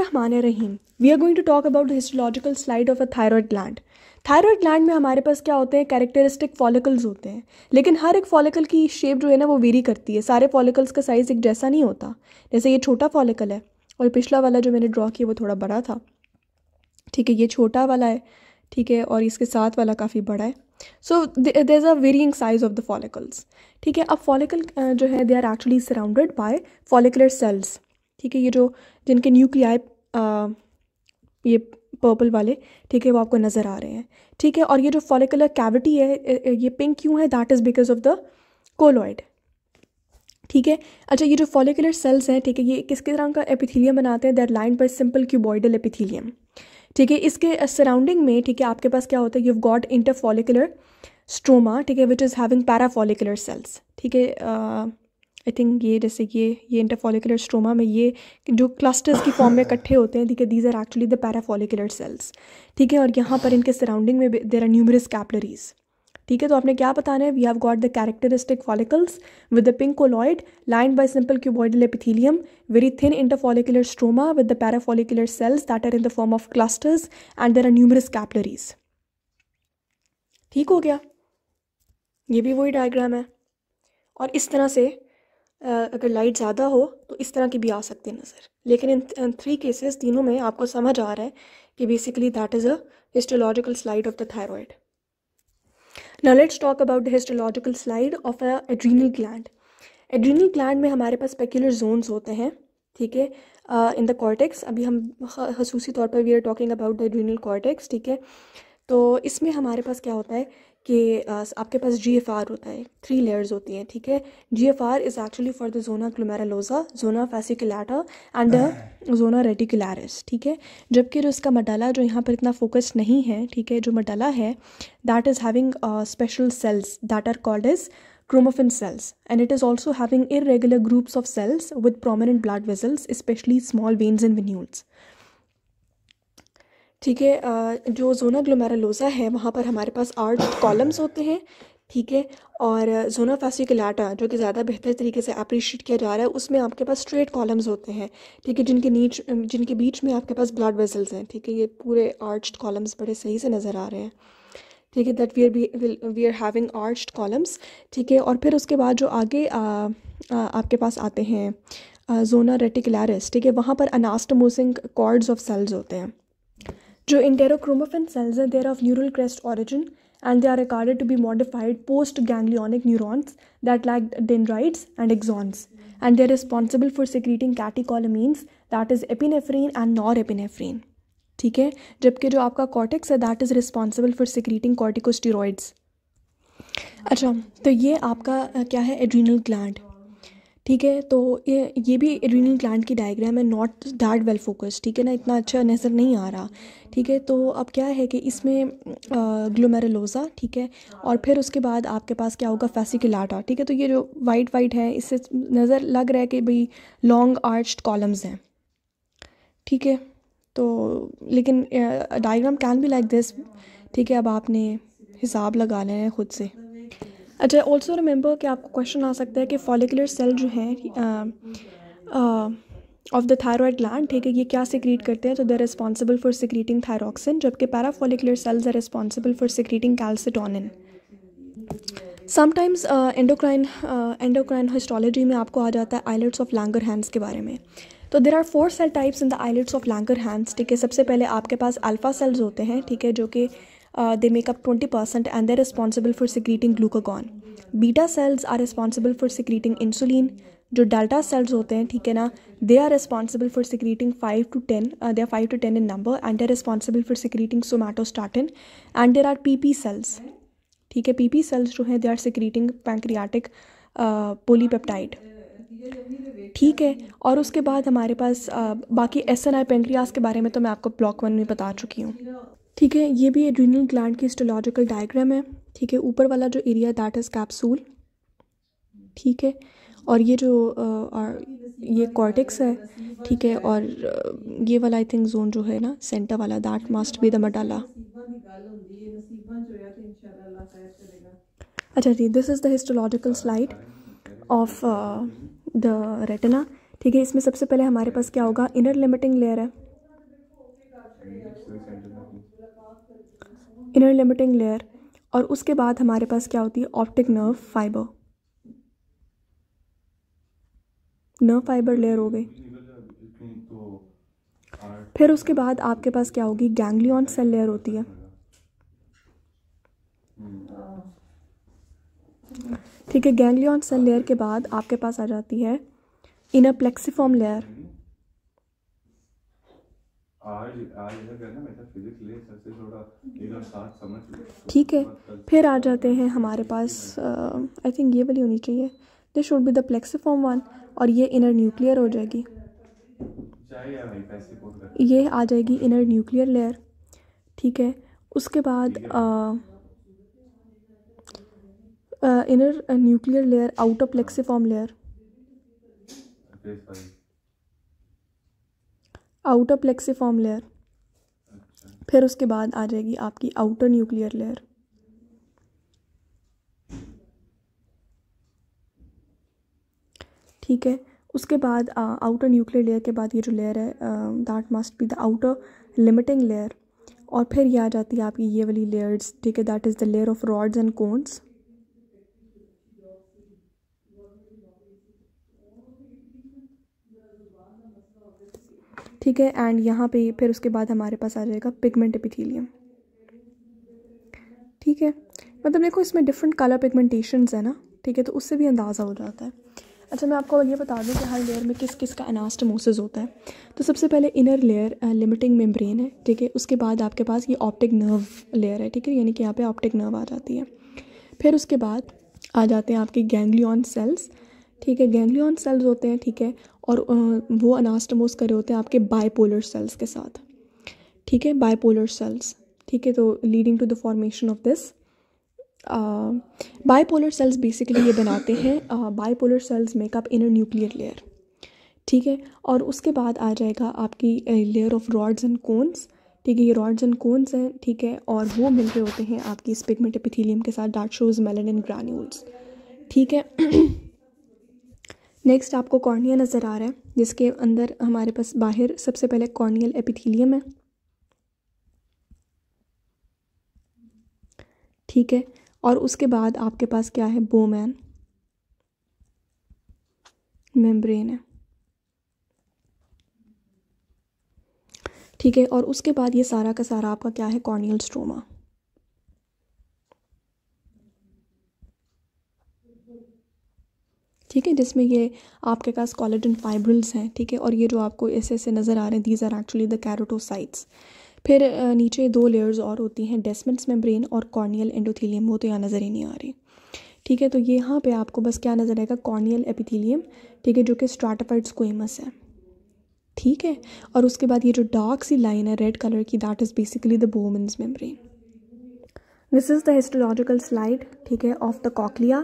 Rahman Rahim we are going to talk about the histological slide of a thyroid gland thyroid gland में हमारे पास क्या होते हैं कैरेक्टरिस्टिक फॉलिकल्स होते हैं लेकिन हर एक फॉलिकल की शेप जो है ना वो वेरी करती है सारे फॉलिकल्स का साइज़ एक जैसा नहीं होता जैसे ये छोटा फॉलिकल है और पिछला वाला जो मैंने ड्रॉ किया वो थोड़ा बड़ा था ठीक है ये छोटा वाला है ठीक है और इसके साथ वाला काफ़ी बड़ा है so there is a varying size of the follicles ठीक है अब फॉलिकल जो है they are actually surrounded by follicular cells ठीक है ये जो जिनके न्यूक्लियाई ये पर्पल वाले ठीक है वो आपको नज़र आ रहे हैं ठीक है और ये जो फॉलिकुलर कैविटी है ये पिंक क्यों है that is because of the colloid ठीक है अच्छा ये जो फॉलिकुलर सेल्स हैं ठीक है ये किस किस तरह का एपिथीलियम बनाते हैं that line by simple cuboidal epithelium ठीक है इसके सराउंडिंग में ठीक है आपके पास क्या होता है यू गॉट फॉलिकुलर स्ट्रोमा ठीक है which is having parafollicular cells ठीक है आई थिंक ये जैसे ये ये इंटरफॉलिकुलर स्ट्रोमा में ये जो क्लस्टर्स की फॉर्म में इकट्ठे होते हैं ठीक है these are actually the parafollicular cells ठीक है और यहाँ पर इनके सराउंडिंग में देर आर न्यूमरस कैपलरीज ठीक है तो आपने क्या बताना है we have got the characteristic follicles with the pink colloid line by simple cuboidal epithelium very thin interfollicular stroma with the parafollicular cells that are in the form of clusters and there are numerous capillaries ठीक हो गया ये भी वही diagram है और इस तरह से अगर लाइट ज़्यादा हो तो इस तरह की भी आ सकती है नज़र लेकिन इन थ्री केसेस तीनों में आपको समझ आ रहा है कि basically that is a histological slide of the thyroid now let's talk about the histological slide of a adrenal gland adrenal gland में हमारे पास स्पेक्यूलर जोन्स होते हैं ठीक है इन द कॉर्टेक्स अभी हम खसूसी तौर पर we are talking about the adrenal cortex ठीक है तो इसमें हमारे पास क्या होता है कि आपके पास जी एफ आर होता है थ्री लेयर्स होती हैं ठीक है G F R is actually for the zona glomerulosa zona fasciculata and zona reticularis ठीक है जबकि जो इसका मडाला जो यहाँ पर इतना फोकस्ड नहीं है ठीक है जो मडाला है that is having special cells that are called is chromaffin cells and it is also having irregular groups of cells with prominent blood vessels specially small veins and venules ठीक है जो जोना ग्लोमेरालोजा है वहाँ पर हमारे पास आठ कॉलम्स होते हैं ठीक है और जोना फैसिकलाटा जो कि ज़्यादा बेहतर तरीके से अप्रिशिएट किया जा रहा है उसमें आपके पास स्ट्रेट कॉलम्स होते हैं ठीक है जिनके नीच जिनके बीच में आपके पास ब्लड वेसल्स हैं ठीक है ये पूरे आर्च्ड कॉलम्स बड़े सही से नज़र आ रहे हैं ठीक है that we are be we are having arched columns ठीक है और फिर उसके बाद जो आगे आ, आ, आपके पास आते हैं जोना रेटिकुलरिस ठीक है वहाँ पर अनास्टमोसिंग कॉर्ड्स ऑफ सेल्स होते हैं जो इंटेरोक्रोमोफिन सेल्स हैं there of neural crest origin and they are recorded to be modified post ganglionic neurons that like dendrites and axons and they are responsible for secreting catecholamines that is epinephrine and norepinephrine ठीक है जबकि जो आपका cortex है that is responsible for secreting corticosteroids अच्छा तो ये आपका क्या है एड्रीनल ग्लैंड ठीक है तो ये ये भी रीनल ग्लैंड की डायग्राम है नॉट दैट वेल फोकस ठीक है ना इतना अच्छा नज़र नहीं आ रहा ठीक है तो अब क्या है कि इसमें ग्लोमेरलोजा ठीक है और फिर उसके बाद आपके पास क्या होगा फैसिकलाटा ठीक है तो ये जो वाइट वाइट है इससे नज़र लग रहा है कि भाई लॉन्ग आर्च्ड कॉलम्स हैं ठीक है तो लेकिन डायग्राम कैन भी लाइक दिस ठीक है अब आपने हिसाब लगा लेना है ख़ुद से अच्छा ऑल्सो रिमेंबर कि आपको क्वेश्चन आ सकता है कि फॉलिकुलर सेल जो हैं ऑफ द थायरॉयड ग्लैंड ठीक है ये क्या सिक्रीट करते हैं तो they responsible for secreting thyroxine जबकि parafollicular cells are responsible for secreting calcitonin sometimes endocrine endocrine histology में आपको आ जाता है आइलेट्स ऑफ लैंगर हैंड्स के बारे में तो there are four cell types in the islets of Langerhans ठीक है सबसे पहले आपके पास अल्फ़ा सेल्स होते हैं ठीक है जो कि uh, they make up 20% and they're responsible for secreting glucagon beta cells are responsible for secreting insulin जो डेल्टा सेल्स होते हैं ठीक है ना they are responsible for secreting five to ten they are five to ten in number and they are responsible for secreting somatostatin and there are P P cells ठीक है P P cells जो हैं they are secreting pancreatic polypeptide ठीक है और उसके बाद हमारे पास uh, बाकी एस एन आई पेंक्रियाज के बारे में तो मैं आपको ब्लॉक वन में बता चुकी हूँ ठीक है ये भी एड्रीनल ग्लैंड की स्टोलॉजिकल डायग्राम है ठीक है ऊपर वाला जो एरिया दैट इज़ कैप्सूल ठीक है और ये जो और ये कॉर्टिक्स है ठीक है और ये वाला आई थिंक जोन जो है ना सेंटर वाला that must be the medulla अच्छा जी this is the histological slide of the retina ठीक है इसमें सबसे पहले हमारे पास क्या होगा इनर लिमिटिंग लेयर है इनर लिमिटिंग लेयर और उसके बाद हमारे पास क्या होती है optic nerve fibre nerve fibre layer हो गई फिर उसके बाद आपके पास क्या होगी गैंग्लियन सेल लेयर होती है ठीक है गैंग्लियन सेल लेयर के बाद आपके पास आ जाती है इनर प्लेक्सीफॉर्म लेयर आज आज मेटाफिजिक्स ले सबसे थोड़ा एक साथ समझ ठीक है फिर आ जाते हैं हमारे पास आई थिंक ये वाली होनी चाहिए this should be the plexiform one और ये इनर न्यूक्लियर हो जाएगी ये आ जाएगी इनर न्यूक्लियर लेयर ठीक है उसके बाद inner nuclear layer outer plexiform layer outer plexiform layer फिर उसके बाद आ जाएगी आपकी आउटर न्यूक्लियर लेयर ठीक है उसके बाद आउटर न्यूक्लियर लेयर के बाद ये जो लेयर है that must be the outer limiting layer और फिर ये आ जाती है आपकी ये वाली लेयर्स ठीक है that is the layer of rods and cones ठीक है एंड यहाँ पे फिर उसके बाद हमारे पास आ जाएगा पिगमेंट एपिथीलियम ठीक है मतलब देखो इसमें डिफरेंट कलर पिगमेंटेशन है ना ठीक है तो उससे भी अंदाज़ा हो जाता है अच्छा मैं आपको ये बता दूँ कि हर लेयर में किस किस का एनास्टमोसिस होता है तो सबसे पहले इनर लेयर लिमिटिंग मेम्ब्रेन है ठीक है उसके बाद आपके पास ये ऑप्टिक नर्व लेयर है ठीक है यानी कि यहाँ पे ऑप्टिक नर्व आ जाती है फिर उसके बाद आ जाते हैं आपके गैंग्लियन सेल्स ठीक है गैंग्लियन सेल्स होते हैं ठीक है और वो अनास्टमोस करे होते हैं आपके बायपोलर सेल्स के साथ ठीक है बायपोलर सेल्स ठीक है तो leading to the formation of this bipolar cells basically ये बनाते हैं bipolar cells make up inner nuclear layer ठीक है और उसके बाद आ जाएगा आपकी layer of rods and cones ठीक है ये रॉड्स एंड कोन्स हैं ठीक है और वो मिल रहे होते हैं आपकी स्पिगमेंट एपिथीलियम के साथ डार्ट शोज मेलेनिन ग्रान्यूल्स ठीक है नेक्स्ट आपको कॉर्निया नज़र आ रहा है जिसके अंदर हमारे पास बाहर सबसे पहले कॉर्नियल एपिथीलियम है ठीक है और उसके बाद आपके पास क्या है बोमैन मेम्ब्रेन है ठीक है और उसके बाद ये सारा का सारा आपका क्या है कॉर्नियल स्ट्रोमा जिसमें ये आपके पास कॉलेजन फाइब्रिल्स हैं ठीक है और ये जो आपको ऐसे ऐसे नज़र आ रहे हैं these are actually the keratocytes फिर नीचे दो लेयर्स और होती हैं डेस्मेंट्स मेम्ब्रेन और कॉर्नियल एंडोथीलियम वो तो यहाँ नज़र ही नहीं आ रही ठीक है तो ये यहाँ पे आपको बस क्या नज़र आएगा कॉर्नियल एपिथीलियम ठीक है जो कि स्ट्राटाफाइड स्कोमस है ठीक है और उसके बाद ये जो डार्क सी लाइन है रेड कलर की that is basically the Bowman's membrane this is the histological slide ठीक है ऑफ द कॉकलिया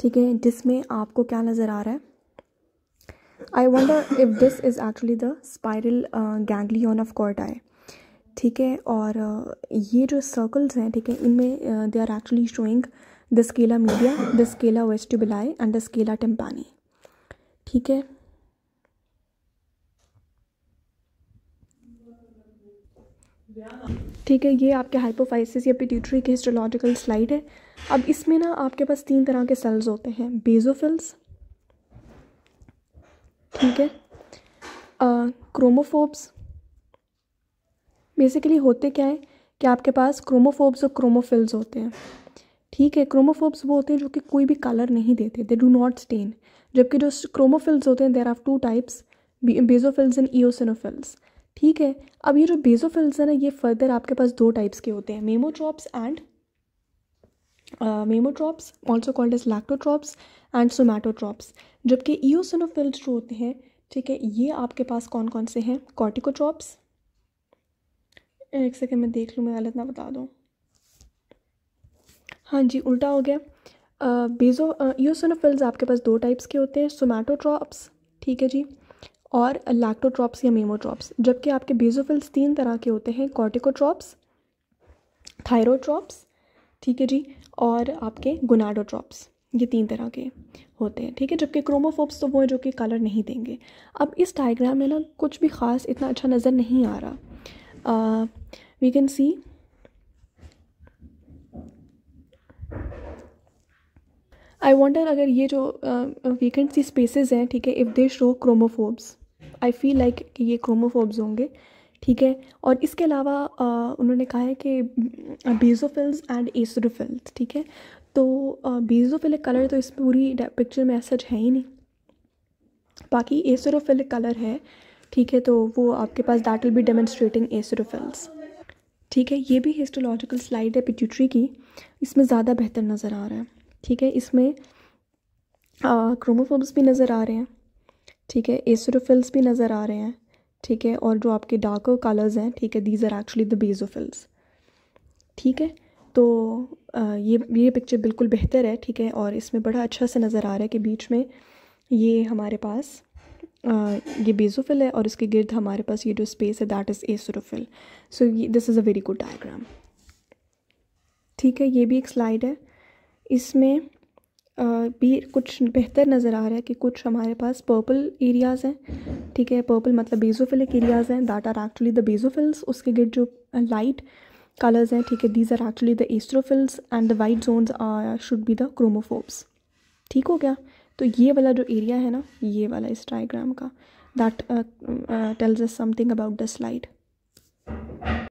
ठीक है जिसमें आपको क्या नज़र आ रहा है I wonder if this is actually the spiral on of Corti ठीक है और uh, ये जो सर्कल्स हैं ठीक है इनमें they are actually showing the scala media the scala vestibuli and the scala tympani ठीक है Yeah. ठीक है ये आपके हाइपोफाइसिस या पिट्यूटरी के हिस्टोलॉजिकल स्लाइड है अब इसमें ना आपके पास तीन तरह के सेल्स होते हैं बेजोफिल्स ठीक है क्रोमोफोब्स बेसिकली होते क्या है कि आपके पास क्रोमोफोब्स और क्रोमोफिल्स होते हैं ठीक है क्रोमोफोब्स वो होते हैं जो कि कोई भी कलर नहीं देते दे डू नॉट स्टेन जबकि जो क्रोमोफिल्स होते हैं there are two types basophils and eosinophils ठीक है अब ये जो बेजोफिल्स हैं ना ये फर्दर आपके पास दो टाइप्स के होते हैं mammotrophs and mammotrophs also called as lactotrophs and somatotrophs जबकि ईओसिनोफिल्स जो होते हैं ठीक है ये आपके पास कौन कौन से हैं कॉर्टिकोट्रॉप्स एक सेकेंड मैं देख लूँ मैं गलत ना बता दूँ हाँ जी उल्टा हो गया बेजो ईओसिनोफिल्स आपके पास दो टाइप्स के होते हैं सोमैटोट्रॉप्स ठीक है जी और लैक्टोट्रॉप्स या मेमोट्रॉप्स जबकि आपके बेजोफिल्स तीन तरह के होते हैं कॉर्टिकोट्रॉप्स थायरोट्रॉप्स ठीक है जी और आपके गुनाडोट्रॉप्स ये तीन तरह के होते हैं ठीक है जबकि क्रोमोफोब्स तो वो हैं जो कि कलर नहीं देंगे अब इस डायग्राम में ना कुछ भी ख़ास इतना अच्छा नज़र नहीं आ रहा वी कैन सी आई वॉन्टर अगर ये जो वीकेंट सी स्पेसेस हैं ठीक है if they show chromophobes I feel like कि ये क्रोमोफोब्स होंगे ठीक है और इसके अलावा उन्होंने कहा है कि बेजोफिल्स एंड एसरोफिल्स ठीक है तो बेजोफिलिक कलर तो इस पूरी पिक्चर में सच है ही नहीं बाकी एसरोफिलिक कलर है ठीक है तो वो आपके पास that will be demonstrating acidophils ठीक है ये भी हिस्टोलॉजिकल स्लाइड है पिट्यूटरी की इसमें ज़्यादा बेहतर नज़र आ रहा है ठीक है इसमें क्रोमोफोब्स भी नज़र आ रहे हैं ठीक है एसरोफिल्स भी नज़र आ रहे हैं ठीक है और जो आपके डार्कर कलर्स हैं ठीक है these are actually the basophils ठीक है तो ये ये पिक्चर बिल्कुल बेहतर है ठीक है और इसमें बड़ा अच्छा से नज़र आ रहा है कि बीच में ये हमारे पास ये बेजोफिल है और इसके गिर्द हमारे पास ये जो स्पेस है that is acidophil so this is a very good diagram ठीक है ये भी एक स्लाइड है इसमें भी कुछ बेहतर नज़र आ रहा है कि कुछ हमारे पास पर्पल एरियाज़ हैं ठीक है पर्पल मतलब बेजोफिलिक एरियाज़ हैं that are actually the basophils उसके गिर जो लाइट कलर्स हैं ठीक है these are actually the acidophils and the white zones should be the chromophobes ठीक हो गया तो ये वाला जो एरिया है ना ये वाला इस डायग्राम का that tells us something about the slide